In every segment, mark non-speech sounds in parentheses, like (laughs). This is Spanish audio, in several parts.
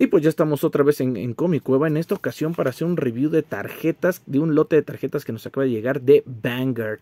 Y pues ya estamos otra vez en, Comic Cueva, en esta ocasión para hacer un review de tarjetas, de un lote de tarjetas que nos acaba de llegar de Vanguard.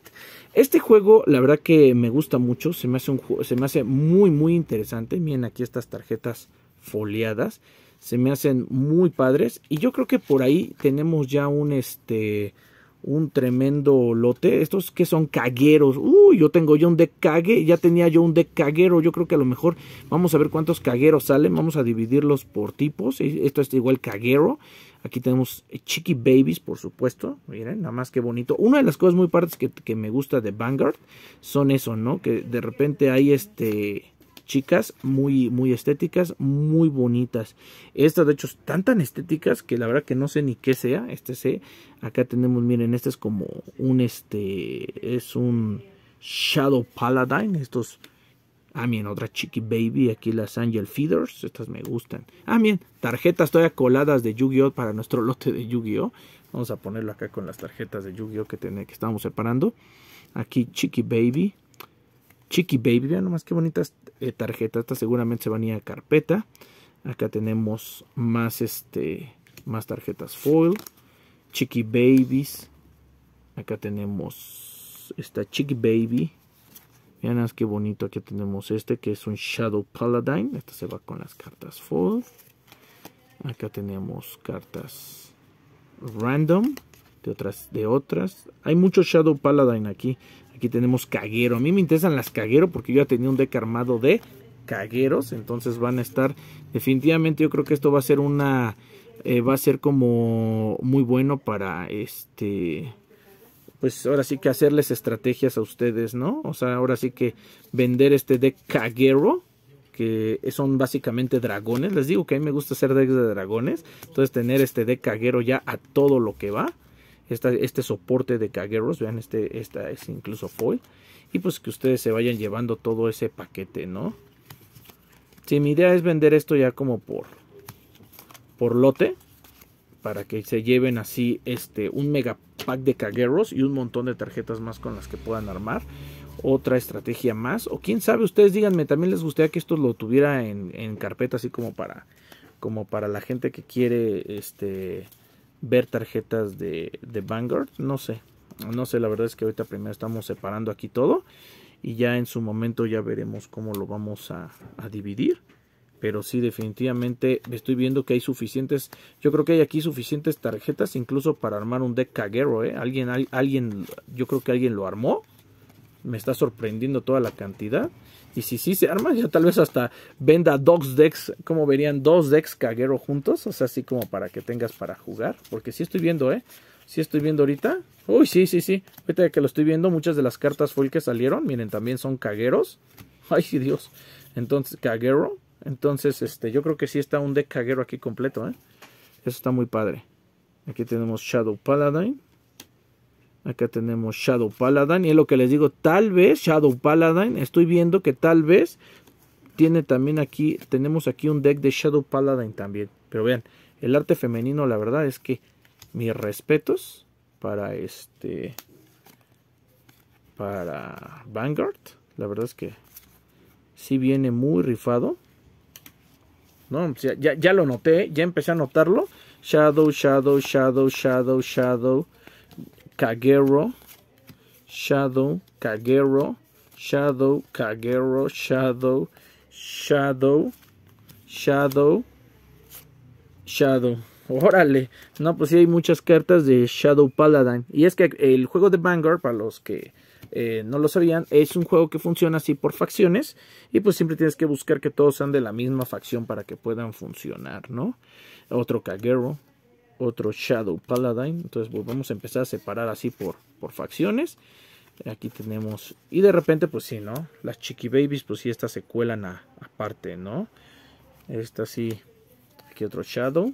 Este juego, la verdad que me gusta mucho, se me hace, un, se me hace muy muy interesante. Miren aquí estas tarjetas foliadas, se me hacen muy padres. Y yo creo que por ahí tenemos ya un este un tremendo lote. Estos que son cagueros. Uy, yo tengo yo un deck cague. Ya tenía yo un deck caguero. Yo creo que a lo mejor vamos a ver cuántos cagueros salen. Vamos a dividirlos por tipos. Esto es igual caguero. Aquí tenemos Chiqui Babies, por supuesto. Miren, nada más que bonito. Una de las cosas muy partes que, que me gusta de Vanguard son eso, ¿no? Que de repente hay este chicas, muy, muy estéticas, muy bonitas. Estas de hecho están tan estéticas que la verdad que no sé ni qué sea. Este sé, acá tenemos, miren, este es como un, este, es un Shadow Paladine. Estos, ah, miren, otra Chiqui Baby, aquí las Angel Feeders, estas me gustan. Ah, miren, tarjetas todavía coladas de Yu-Gi-Oh para nuestro lote de Yu-Gi-Oh. Vamos a ponerlo acá con las tarjetas de Yu-Gi-Oh que, estábamos separando. Aquí Chiqui Baby. Chiqui Baby, vean nomás qué bonitas eh, tarjeta. Esta seguramente se van a ir a carpeta. Acá tenemos más, este, más tarjetas foil. Chicky Babies. Acá tenemos esta Chicky Baby. Vean qué bonito. Aquí tenemos este que es un Shadow Paladine. Esta se va con las cartas foil. Acá tenemos cartas random de otras, de otras. Hay mucho Shadow Paladin aquí. Aquí tenemos Caguero. A mí me interesan las Caguero porque yo ya tenía un deck armado de Cagueros. Entonces van a estar. Definitivamente yo creo que esto va a ser una. Eh, va a ser como muy bueno para este pues ahora sí que hacerles estrategias a ustedes, ¿no? O sea, ahora sí que vender este deck Caguero que son básicamente dragones. Les digo que a mí me gusta hacer decks de dragones. Entonces tener este deck Caguero ya a todo lo que va este soporte de caguerros, vean, este, esta es incluso foil, y pues que ustedes se vayan llevando todo ese paquete, ¿no? Si mi idea es vender esto ya como por, por lote, para que se lleven así este, un mega pack de caguerros y un montón de tarjetas más con las que puedan armar. Otra estrategia más, o quién sabe, ustedes díganme, también les gustaría que esto lo tuviera en, en carpeta, así como para, como para la gente que quiere este, ver tarjetas de, de Vanguard. No sé, no sé, la verdad es que ahorita primero estamos separando aquí todo y ya en su momento ya veremos cómo lo vamos a, dividir. Pero sí, definitivamente estoy viendo que hay suficientes, yo creo que hay aquí suficientes tarjetas incluso para armar un deck caguero, ¿eh? Alguien, alguien, yo creo que alguien lo armó me está sorprendiendo toda la cantidad. Y si sí se arma, (laughs) ya tal vez hasta venda dos decks, como verían dos decks caguero juntos, o sea, así como para que tengas para jugar, porque sí estoy viendo, ¿eh? Sí estoy viendo ahorita. Uy, sí, sí, sí. Ahorita que lo estoy viendo, muchas de las cartas fue el que salieron, miren, también son cagueros. (laughs) Ay, sí, Dios. Entonces, caguero. Entonces, este, yo creo que sí está un deck caguero aquí completo, ¿eh? Eso está muy padre. Aquí tenemos Shadow Paladine. Acá tenemos Shadow Paladin. Y es lo que les digo, tal vez Shadow Paladin. Estoy viendo que tal vez tiene también aquí, tenemos aquí un deck de Shadow Paladin también. Pero vean, el arte femenino la verdad es que mis respetos para este, para Vanguard. La verdad es que sí viene muy rifado. No, ya, ya lo noté, ya empecé a notarlo. Shadow, Shadow, Shadow, Shadow, Shadow. Kagero, Shadow, Kagero, Shadow, Kagero, Shadow, Shadow, Shadow, Shadow. Órale, no, pues sí hay muchas cartas de Shadow Paladin. Y es que el juego de Vanguard, para los que eh, no lo sabían, es un juego que funciona así por facciones. Y pues siempre tienes que buscar que todos sean de la misma facción para que puedan funcionar, ¿no? Otro Kagero, otro Shadow Paladine. Entonces pues, vamos a empezar a separar así por, por facciones. Aquí tenemos... Y de repente, pues sí, ¿no? Las Chiqui Babies, pues sí, estas se cuelan aparte, ¿no? Esta sí. Aquí otro Shadow.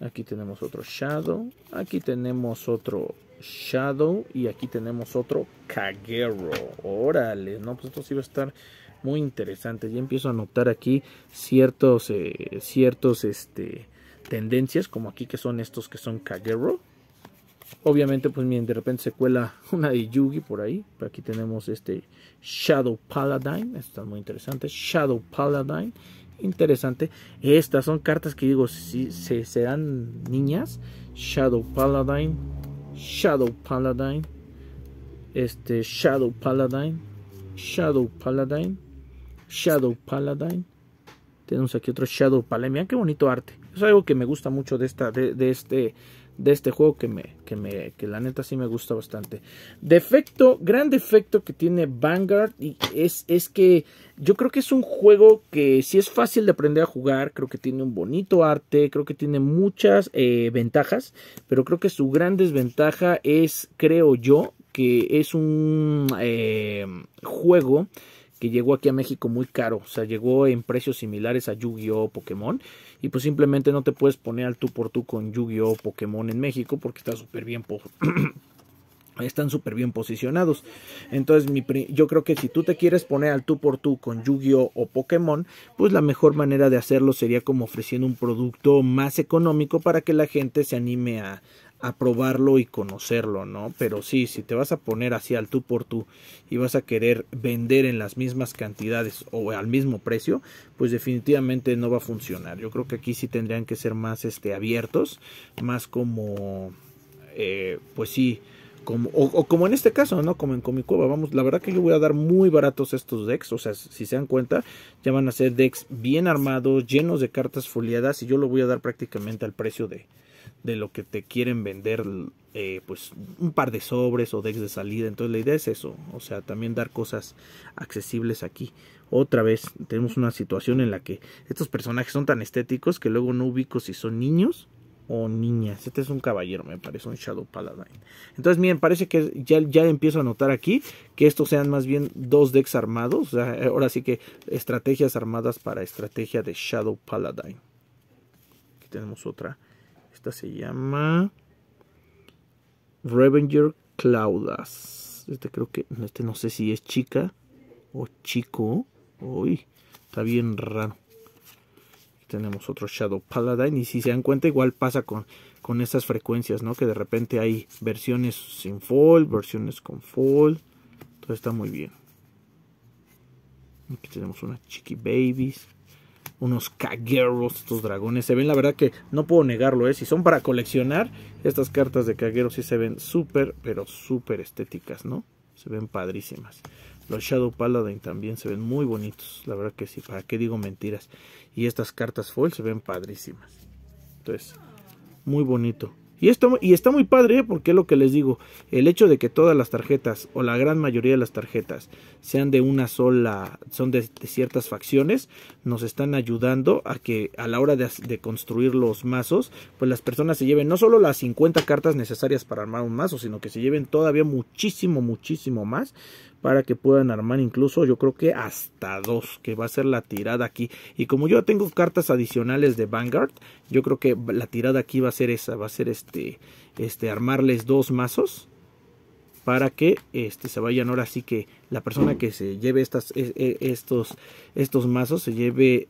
Aquí tenemos otro Shadow. Aquí tenemos otro Shadow. Y aquí tenemos otro Kagero. Órale, ¿no? Pues esto sí va a estar muy interesante. Ya empiezo a notar aquí ciertos, eh, ciertos, este tendencias, como aquí que son estos que son Kagero. Obviamente, pues miren, de repente se cuela (laughs) una de Yugi por ahí. Pero aquí tenemos este Shadow Paladine. está muy interesante. Shadow Paladine. Interesante. Estas son cartas que digo, si se serán niñas. Shadow Paladine. Shadow Paladine. Este Shadow Paladine. Shadow Paladine. Shadow Paladine. Tenemos aquí otro Shadow Paladine. qué bonito arte. Es algo que me gusta mucho de, esta, de, este, de este juego que me, que me, que la neta sí me gusta bastante. Defecto, gran defecto que tiene Vanguard y es, es que yo creo que es un juego que si es fácil de aprender a jugar, creo que tiene un bonito arte, creo que tiene muchas eh, ventajas, pero creo que su gran desventaja es, creo yo, que es un eh, juego que llegó aquí a México muy caro, o sea, llegó en precios similares a Yu-Gi-Oh, Pokémon, y pues simplemente no te puedes poner al tú por tú con Yu-Gi-Oh, Pokémon en México porque está súper bien (clears throat) están súper bien posicionados. Entonces, yo creo que si tú te quieres poner al tú por tú con Yu-Gi-Oh o Pokémon, pues la mejor manera de hacerlo sería como ofreciendo un producto más económico para que la gente se anime a, a probarlo y conocerlo, ¿no? Pero sí, si te vas a poner así al tú por tú y vas a querer vender en las mismas cantidades o al mismo precio, pues definitivamente no va a funcionar. Yo creo que aquí sí tendrían que ser más este, abiertos, más como, eh, pues sí, como, o, como en este caso, ¿no? Como en Comicueva, vamos, la verdad que yo voy a dar muy baratos estos decks, o sea, si se dan cuenta, ya van a ser decks bien armados, llenos de cartas foliadas y yo lo voy a dar prácticamente al precio de, de lo que te quieren vender eh, pues un par de sobres o decks de salida. Entonces la idea es eso, o sea, también dar cosas accesibles aquí. Otra vez tenemos una situación en la que estos personajes son tan estéticos que luego no ubico si son niños o niñas. Este es un caballero, me parece un Shadow Paladin. Entonces, miren, parece que ya, ya empiezo a notar aquí que estos sean más bien dos decks armados. ahora sí que estrategias armadas para estrategia de Shadow Paladine. Aquí tenemos otra esta se llama Revenger Claudas. Este creo que, este no sé si es chica o chico. Uy, está bien raro. Tenemos otro Shadow Paladin Y si se dan cuenta, igual pasa con, con estas frecuencias, ¿no? Que de repente hay versiones sin fall, versiones con fall. Todo está muy bien. Aquí tenemos una Chiqui Babies unos cagueros, estos dragones. Se ven, la verdad que no puedo negarlo, ¿eh? Si son para coleccionar, estas cartas de cagueros sí se ven súper, pero súper estéticas, ¿no? Se ven padrísimas. Los Shadow Paladin también se ven muy bonitos, la verdad que sí, ¿para qué digo mentiras? Y estas cartas foil se ven padrísimas. Entonces, muy bonito. Y, esto, y está muy padre ¿eh? porque es lo que les digo, el hecho de que todas las tarjetas o la gran mayoría de las tarjetas sean de una sola, son de, ciertas facciones, nos están ayudando a que a la hora de, de, construir los mazos, pues las personas se lleven no solo las 50 cartas necesarias para armar un mazo, sino que se lleven todavía muchísimo, muchísimo más para que puedan armar incluso yo creo que hasta dos que va a ser la tirada aquí y como yo tengo cartas adicionales de Vanguard yo creo que la tirada aquí va a ser esa va a ser este este armarles dos mazos para que este se vayan ahora sí que la persona que se lleve estas, e, e, estos, estos mazos se lleve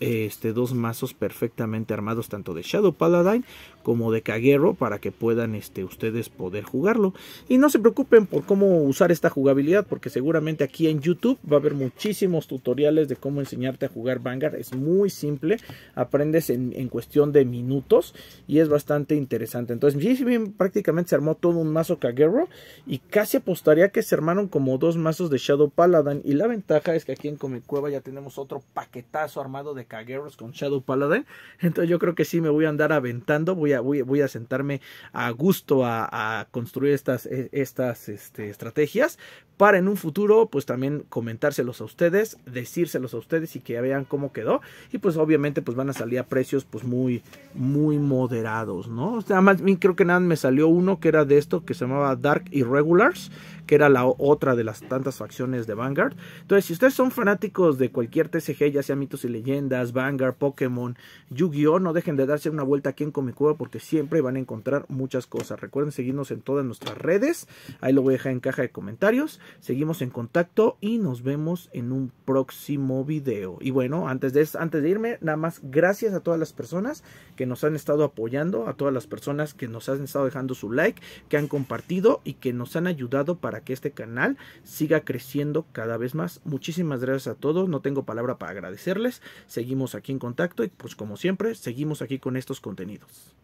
eh, este, dos mazos perfectamente armados tanto de Shadow Paladine como de caguerro para que puedan este, ustedes poder jugarlo. Y no se preocupen por cómo usar esta jugabilidad porque seguramente aquí en YouTube va a haber muchísimos tutoriales de cómo enseñarte a jugar Vanguard. Es muy simple, aprendes en, en cuestión de minutos y es bastante interesante. Entonces, bien, prácticamente se armó todo un mazo caguerro y casi apostaría que se armaron como dos mazos de Shadow Paladin. Y la ventaja es que aquí en Comic Cueva ya tenemos otro paquetazo armado de cagueros con Shadow Paladin. Entonces yo creo que sí me voy a andar aventando. Voy a, voy, a sentarme a gusto a, construir estas, e, estas este, estrategias. Para en un futuro, pues también comentárselos a ustedes, decírselos a ustedes y que vean cómo quedó. Y pues obviamente, pues van a salir a precios pues muy, muy moderados, ¿no? más creo que nada me salió uno que era de esto que se llamaba Dark Irregulars que era la otra de las tantas facciones de Vanguard. Entonces, si ustedes son fanáticos de cualquier TCG, ya sea mitos y leyendas, Vanguard, Pokémon, Yu-Gi-Oh, no dejen de darse una vuelta aquí en Comic porque siempre van a encontrar muchas cosas. Recuerden seguirnos en todas nuestras redes, ahí lo voy a dejar en caja de comentarios. Seguimos en contacto y nos vemos en un próximo video. Y bueno, antes de, antes de irme, nada más gracias a todas las personas que nos han estado apoyando, a todas las personas que nos han estado dejando su like, que han compartido y que nos han ayudado para que este canal siga creciendo cada vez más. Muchísimas gracias a todos, no tengo palabra para agradecerles. Seguimos aquí en contacto y pues como siempre, seguimos aquí con estos contenidos.